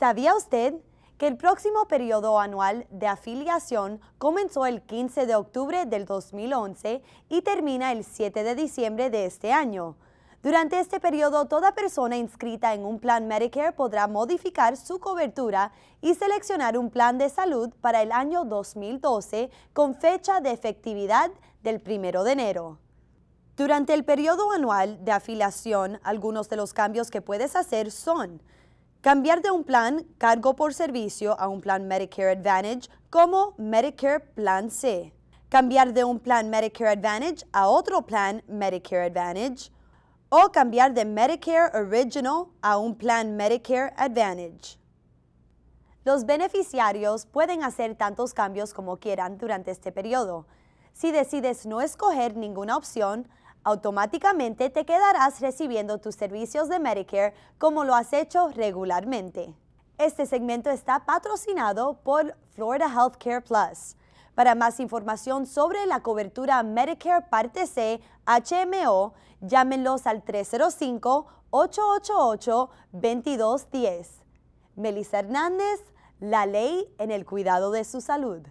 ¿Sabía usted que el próximo periodo anual de afiliación comenzó el 15 de octubre del 2011 y termina el 7 de diciembre de este año? Durante este periodo, toda persona inscrita en un plan Medicare podrá modificar su cobertura y seleccionar un plan de salud para el año 2012 con fecha de efectividad del 1 de enero. Durante el periodo anual de afiliación, algunos de los cambios que puedes hacer son Cambiar de un plan cargo por servicio a un plan Medicare Advantage como Medicare Plan C. Cambiar de un plan Medicare Advantage a otro plan Medicare Advantage. O cambiar de Medicare Original a un plan Medicare Advantage. Los beneficiarios pueden hacer tantos cambios como quieran durante este periodo. Si decides no escoger ninguna opción, automáticamente te quedarás recibiendo tus servicios de Medicare como lo has hecho regularmente. Este segmento está patrocinado por Florida Healthcare Plus. Para más información sobre la cobertura Medicare Parte C HMO, llámenlos al 305-888-2210. Melissa Hernández, la ley en el cuidado de su salud.